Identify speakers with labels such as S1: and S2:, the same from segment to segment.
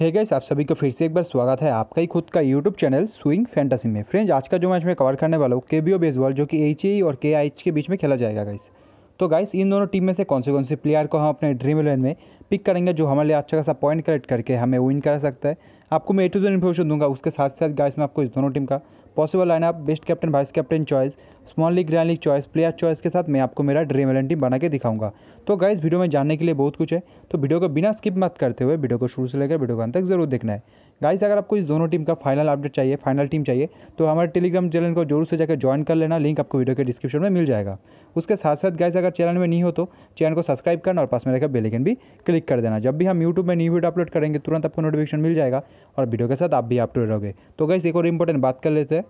S1: है गाइस आप सभी को फिर से एक बार स्वागत है आपका ही खुद का यूट्यूब चैनल स्विंग फैंटेसी में फ्रेंड्स आज का जो मैच मैं कवर करने वाला हूँ के बी ओ बेसबॉल जो कि एच और के आई के बीच में खेला जाएगा गाइस तो गाइस इन दोनों टीम में से कौन से कौन से प्लेयर को हम अपने ड्रीम इलेवन में पिक करेंगे जो हमारे लिए अच्छा खासा पॉइंट कलेक्ट करके हमें विन करा सकता है आपको मैं ए टू जेड इन्फॉर्मेशन दूंगा उसके साथ साथ गाइस मैं आपको इस दोनों टीम का possible lineup best captain vice captain choice small league grand league choice player choice के साथ मैं आपको मेरा ड्रीम एलेवन टीम बना के दिखाऊंगा तो गाइज वीडियो में जानने के लिए बहुत कुछ है तो वीडियो को बिना स्किप मत करते हुए वीडियो को शुरू से लेकर वीडियो को अंत तक जरूर देखना है गाइज अगर आपको इस दोनों टीम का फाइनल अपडेट चाहिए फाइनल टीम चाहिए तो हमारे टेलीग्राम चैनल को जरूर से जाकर ज्वाइन कर लेना लिंक आपको वीडियो के डिस्क्रिप्शन में मिल जाएगा उसके साथ साथ गाइज़ अगर चैनल में नहीं हो तो चैनल को सब्सक्राइब करना और पास में रहकर बेलेकन भी क्लिक कर देना जब भी हम यूट्यूब में न्यू वीडियो अपलोड करेंगे तुरंत आपको नोटिफिकेशन मिल जाएगा और वीडियो के साथ आप भी अपडेट रहोगे तो गाइज एक और इंपॉर्टेंट बात कर लेते हैं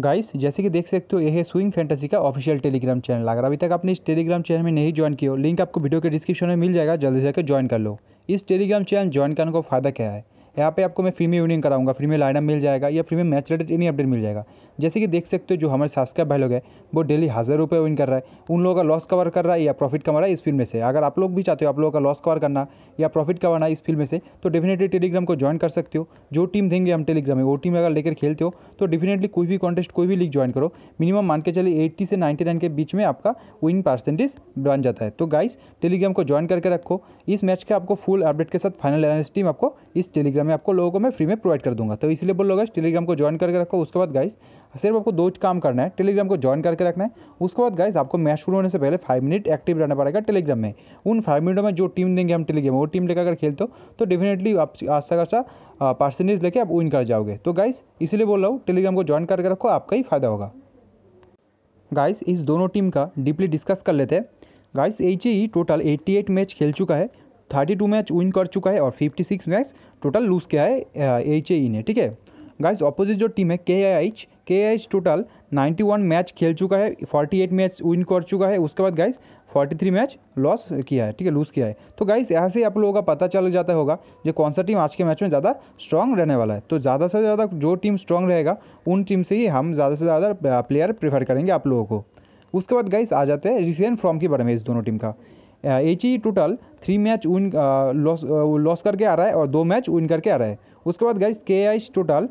S1: गाइस जैसे कि देख सकते हो यह है स्विंग फैंटेसी का ऑफिशियल टेलीग्राम चैनल अगर अभी तक आपने इस टेलीग्राम चैनल में नहीं ज्वाइन किया हो लिंक आपको वीडियो के डिस्क्रिप्शन में मिल जाएगा जल्दी से जाकर ज्वाइन कर लो इस टेलीग्राम चैनल ज्वाइन करने का फ़ायदा क्या है यहाँ पे आपको मैं फ्री में विनिंग कराऊंगा फ्री में लाइनअप मिल जाएगा या फ्री में मैच रिलेटेड एनी अपडेट मिल जाएगा जैसे कि देख सकते हो जो हमारे सब्सक्राइब भाई लोग है वो डेली हज़ार रुपये विन कर रहा है उन लोगों का लॉस कवर कर रहा है या प्रॉफिट कमा रहा है इस फील्ड में से अगर आप लोग भी चाहते हो आप लोगों का लॉस कवर करना या प्रॉफिट कमाना इस फील्ड में से तो डेफिनेटली टेलीग्राम को ज्वाइन कर सकते हो जो टीम देंगे हम टेलीग्राम में वो टीम अगर लेकर खेलते हो तो डेफिनेटली कोई भी कॉन्टेस्ट कोई भी लीग ज्वाइन करो मिनिमम मान के चलिए एट्टी से नाइन्टी के बीच में आपका विन परसेंटेज बन जाता है तो गाइस टेलीग्राम को ज्वाइन करके रखो इस मैच के आपको फुल अपडेट के साथ फाइनल एनालिस्ट टीम आपको इस टेलीग्राम मैं आपको लोगों को मैं फ्री में प्रोवाइड कर दूंगा तो इसलिए बोल लोग टेलीग्राम को ज्वाइन करके रखो उसके बाद गाइस सिर्फ आपको दो काम करना है टेलीग्राम को ज्वाइन करके रखना है उसके बाद गाइस आपको मैच शुरू होने से पहले फाइव मिनट एक्टिव रहना पड़ेगा टेलीग्राम में उन फाइव मिनटों में जो टीम देंगे हम टेलीग्राम वो टीम लेकर अगर खेलते हो तो डेफिनेटली आप आशा खासा परसेंटेज लेके आप विन कर जाओगे तो गाइस इसलिए बोल रहा हूँ टेलीग्राम को ज्वाइन करके रखो आपका ही फायदा होगा गाइस इस दोनों टीम का डीपली डिस्कस कर लेते हैं गाइस एच टोटल 88 मैच खेल चुका है थर्टी टू मैच विन कर चुका है और fifty six match total lose किया है एच ए e ने ठीक है गाइस ऑपोजिट जो टीम है के I H K I H total one match खेल चुका है एट मैच विन कर चुका है उसके बाद गाइस थ्री मैच लॉस किया है ठीक है लूज़ किया है तो गाइस यहाँ से आप लोगों का पता चल जाता होगा जो कौन सा टीम आज के मैच में ज़्यादा स्ट्रांग रहने वाला है तो ज़्यादा से ज़्यादा जो टीम स्ट्रांग रहेगा उन टीम से ही हम ज़्यादा से ज़्यादा प्लेयर प्रेफर करेंगे आप लोगों को उसके बाद गाइस आ जाते हैं रिसेंट फॉर्म के बारे में इस दोनों टीम का एच ही total three match win loss loss करके आ रहा है और दो मैच विन करके आ रहा है उसके बाद guys K H total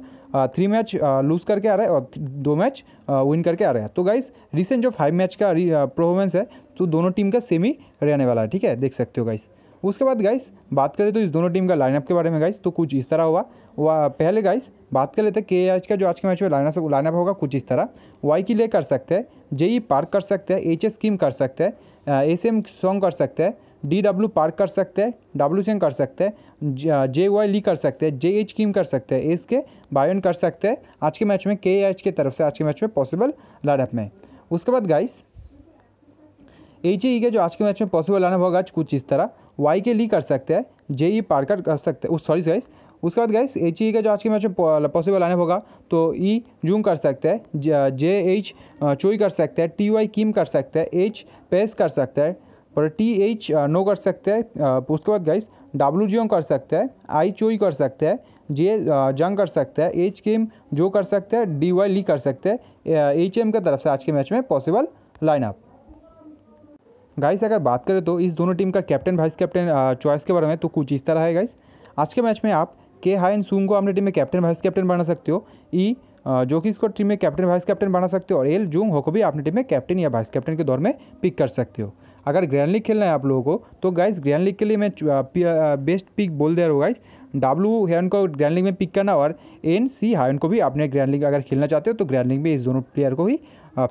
S1: three match lose करके आ रहा है और दो मैच विन करके आ रहा है तो गाइज रिसेंट जो फाइव मैच का परफॉर्मेंस है तो दोनों टीम का सेम ही रहने वाला है ठीक है देख सकते हो गाइस उसके बाद गाइस बात करें तो इस दोनों टीम का लाइनअप के बारे में गाइस तो कुछ इस तरह हुआ वह पहले गाइस बात कर लेते हैं के एच का जो आज के मैच में लाइनअप लाइनअप होगा कुछ इस तरह वाई की ले कर सकते हैं जेई पार्क e कर सकते हैं एच एस कीम कर सकते हैं ऐसे एम सॉन्ग कर सकते हैं डी डब्ल्यू पार्क कर सकते हैं डब्ल्यू सेंग कर सकते हैं जे वाई ली कर सकते हैं जे एच किम कर सकते हैं एस के बायन कर सकते हैं आज के मैच में के एच के तरफ से आज के मैच में पॉसिबल लड़प में उसके बाद गाइस एच ई के जो आज के मैच में पॉसिबल लाइनअप होगा आज कुछ इस तरह वाई के ली कर सकते हैं जे ई पार्कर कर सकते हैं सॉरी गाइस उसके बाद गैस एच ई का जो आज के मैच में पॉसिबल आने होगा तो ई जूम कर सकता है जे एच चोई कर सकता है टी वाई किम कर सकता है एच पेस कर सकता है और टी एच नो कर सकता है उसके बाद गाइस डब्ल्यू जी कर सकता है आई चोई कर सकता है जे जंग कर सकता है एच केम जो कर सकता है डी वाई ली कर सकते हैं एच एम की तरफ से आज के मैच में पॉसिबल लाइनअप गाइस अगर बात करें तो इस दोनों टीम का कैप्टन वाइस कैप्टन चॉइस के बारे में तो कुछ इस तरह है गाइस आज के मैच में आप के हाइन सुंग को आपने टीम में कैप्टन वाइस कैप्टन बना सकते हो ई जो कि इसको टीम में कैप्टन वाइस कैप्टन बना सकते हो और एल जूंग हो को भी आपने टीम में कैप्टन या वाइस कैप्टन के दौर में पिक कर सकते हो अगर ग्रैंड लीग खेलना है आप लोगों को तो गाइस ग्रैंड लीग के लिए मैं बेस्ट पिक बोल दे रहा हूँ गाइस डब्ल्यू हेरन को ग्रैंड लीग में पिक करना और एन सी हायन को भी आपने ग्रैंड लीग अगर खेलना चाहते हो तो ग्रैंड लीग में इस दोनों प्लेयर को ही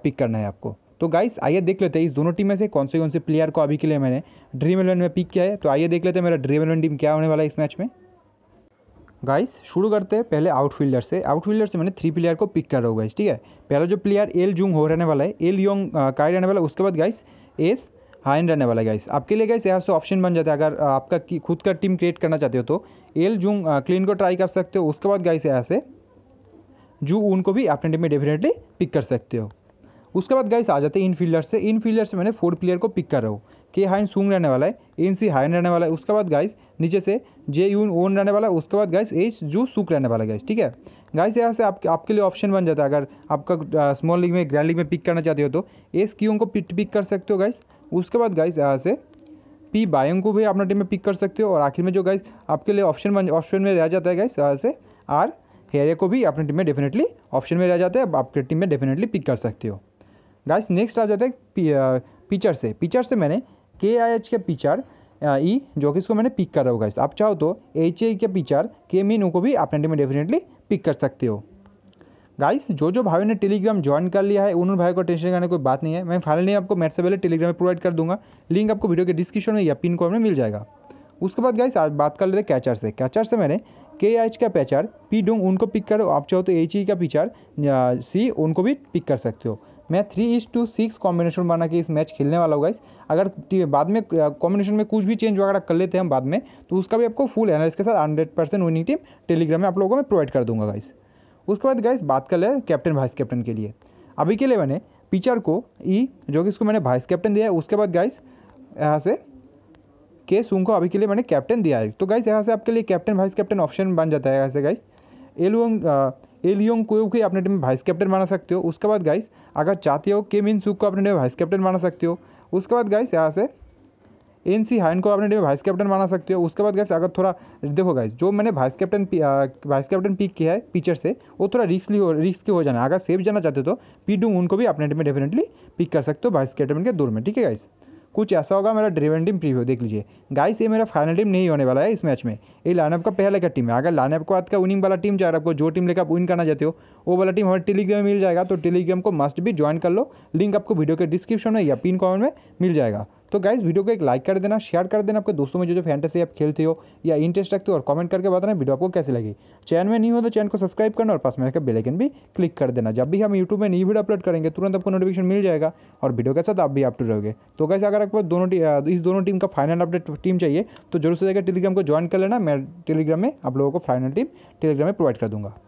S1: पिक करना है आपको तो गाइस आइए देख लेते हैं इस दोनों टीम में से कौन से कौन से प्लेयर को अभी के लिए मैंने ड्रीम इलेवन में पिक किया है तो आइए देख लेते हैं मेरा ड्रीम इलेवन टीम क्या होने वाला है इस मैच में गाइस शुरू करते हैं पहले आउटफील्डर से आउटफील्डर से मैंने थ्री प्लेयर को पिक कर रहा हूँ गाइस ठीक है पहला जो प्लेयर एल जूंग हो रहने वाला है एल योंग काय रहने वाला है उसके बाद गाइस एस हाइन रहने वाला है गाइस आपके लिए गाइस यहाँ से ऑप्शन बन जाता है अगर आपका खुद का टीम क्रिएट करना चाहते हो तो एल जूंग क्लीन को ट्राई कर सकते हो उसके बाद गाइस यहाँ से जू को भी अपने टीम में डेफिनेटली पिक कर सकते हो उसके बाद गाइस आ जाते हैं इन फील्डर से इन फील्डर से मैंने फोर प्लेयर को पिक कर रहा हूँ के हाइन सूंग रहने वाला है एन सी हाइन रहने वाला है उसके बाद गाइस नीचे से जे यून ओन रहने वाला है उसके बाद गाइस एच जू सुक रहने वाला है गाइस ठीक है गाइस यहाँ से आपके आपके लिए ऑप्शन बन जाता है अगर आपका स्मॉल लीग में ग्रैंड लीग में पिक करना चाहते हो तो एस की को पिक कर सकते हो गाइस उसके बाद गाइस यहाँ से पी बायोंग को भी अपना टीम में पिक कर सकते हो और आखिर में जो गाइस आपके लिए ऑप्शन बन ऑप्शन में रह जाता है गाइस यहाँ से आर हेरे को भी अपनी टीम में डेफिनेटली ऑप्शन में रह जाता है आपके टीम में डेफिनेटली पिक कर सकते हो गाइस नेक्स्ट आ जाता है पिचर से पिचर से मैंने के आई एच के फीचर ई जो कि इसको मैंने पिक कर करा होगा आप चाहो तो एच ए के फीचर के मीन को भी आप टीम में डेफिनेटली पिक कर सकते हो गाइस जो जो भाई ने टेलीग्राम ज्वाइन कर लिया है उन भाई को टेंशन करने कोई बात नहीं है मैं फाइनली आपको मेरे से पहले टेलीग्राम में प्रोवाइड कर दूंगा लिंक आपको वीडियो के डिस्क्रिप्शन में या पिन कोड में मिल जाएगा उसके बाद गाइस आज बात कर लेते हैं कैचर से कैचर से मैंने के आई एच का पैचर पी डोंग उनको पिक करो आप चाहो तो एच ई का पिक्चर सी उनको भी पिक कर सकते हो मैं three is to six combination बना के इस मैच खेलने वाला हूँ गाइस अगर बाद में कॉम्बिनेशन में कुछ भी चेंज वगैरह कर लेते हैं हम बाद में तो उसका भी आपको फुल एनालिस के साथ hundred percent winning team Telegram में आप लोगों को मैं प्रोवाइड कर दूंगा गाइस उसके बाद गाइस बात कर ले कैप्टन वाइस कैप्टन के लिए अभी के लिए मैंने पिचर को ई e, जो कि इसको मैंने वाइस कैप्टन दिया है उसके बाद गाइस यहाँ से के सुंग को अभी के लिए मैंने कैप्टन दिया है तो गाइस यहाँ से आपके लिए कैप्टन वाइस कैप्टन ऑप्शन बन जाता है यहाँ से गाइस एलुंग एलियोंग कोयो के अपने टीम में वाइस कैप्टन बना सकते हो उसके बाद गाइस अगर चाहते हो के मिन सुख को अपने टीम में वाइस कैप्टन बना सकते हो उसके बाद गाइस यहाँ से एन सी हाइन को अपने टीम में वाइस कैप्टन बना सकते हो उसके बाद गाइस अगर थोड़ा देखो गाइस जो मैंने vice captain vice captain pick किया है पिचर से वो थोड़ा रिस्क हो रिस्क हो जाना अगर सेफ जाना चाहते हो तो पीडूंग उनको भी अपने टीम में डेफिनेटली पिक कर सकते हो वाइस कैप्टन के दूर में ठीक है गाइस कुछ ऐसा होगा मेरा ड्रीवन टीम प्रीव्यू देख लीजिए गाइस ये मेरा फाइनल टीम नहीं होने वाला है इस मैच में ये लाइनअप का पहले का टीम है अगर लाइनअप को आज का विनिंग वाला टीम चाहे आपको जो टीम लेकर आप विन करना चाहते हो वो वाला टीम हमारे टेलीग्राम में मिल जाएगा तो टेलीग्राम को मस्ट भी ज्वाइन कर लो लिंक आपको वीडियो के डिस्क्रिप्शन में या पिन कॉमेंट में मिल जाएगा तो गाइज वीडियो को एक लाइक कर देना शेयर कर देना आपके दोस्तों में जो जो फैंटेसी आप खेलते हो या इंटरेस्ट रखते हो और कमेंट करके बताना वीडियो आपको कैसे लगी चैनल में नहीं हो तो चैनल को सब्सक्राइब करना और पास में रखकर बेलाइकन भी क्लिक कर देना जब भी हम यूट्यूब में नई वीडियो अपलोड करेंगे तुरंत आपको नोटिफिकेशन मिल जाएगा और वीडियो के साथ आप भी अपडेट रहोगे तो गाइज अगर आपको दोनों इस दोनों टीम का फाइनल अपडेट टीम चाहिए तो जरूर से जाकर टेलीग्राम को ज्वाइन कर लेना मैं टेलीग्राम में आप लोगों को फाइनल टीम टेलीग्राम में प्रोवाइड कर दूँगा